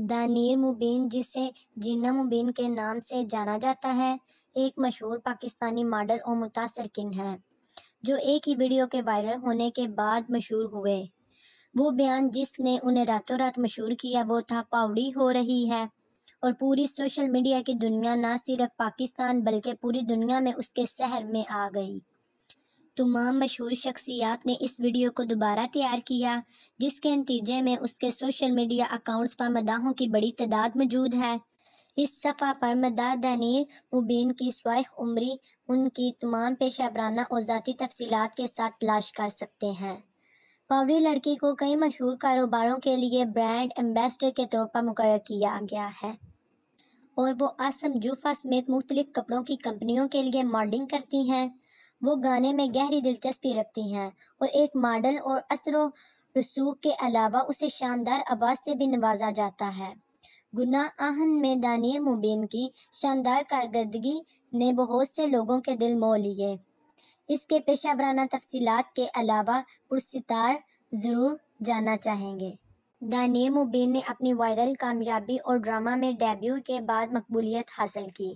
दानिर मुबीन जिसे जीना मुबीन के नाम से जाना जाता है एक मशहूर पाकिस्तानी मॉडल और मुतासरकिन है जो एक ही वीडियो के वायरल होने के बाद मशहूर हुए वो बयान जिसने उन्हें रातों रात मशहूर किया वो था पावड़ी हो रही है और पूरी सोशल मीडिया की दुनिया ना सिर्फ पाकिस्तान बल्कि पूरी दुनिया में उसके शहर में आ गई तमाम मशहूर शख्सियात ने इस वीडियो को दोबारा तैयार किया जिसके नतीजे में उसके सोशल मीडिया अकाउंट्स पर मदाहों की बड़ी तादाद मौजूद है इस सफ़ा पर मदा दनीर मुबीन की स्वाइख उम्री उनकी तमाम पेशा वराना और ज़ाती तफसीत के साथ तलाश कर सकते हैं पावरी लड़की को कई मशहूर कारोबारों के लिए ब्रांड एम्बेसडर के तौर पर मुकर किया गया है और वो आसम जूफा समेत मुख्तलिफ कपड़ों की कंपनियों के लिए मॉडलिंग करती हैं वो गाने में गहरी दिलचस्पी रखती हैं और एक मॉडल और असर रसूख के अलावा उसे शानदार आवाज़ से भी नवाजा जाता है गुना आहन में दानियर मुबीन की शानदार कारदगी ने बहुत से लोगों के दिल मोह लिए इसके पेशा वराना तफसीत के अलावा पुरस्तार ज़रूर जाना चाहेंगे दानियर मुबीन ने अपनी वायरल कामयाबी और ड्रामा में डेब्यू के बाद मकबूलियत हासिल की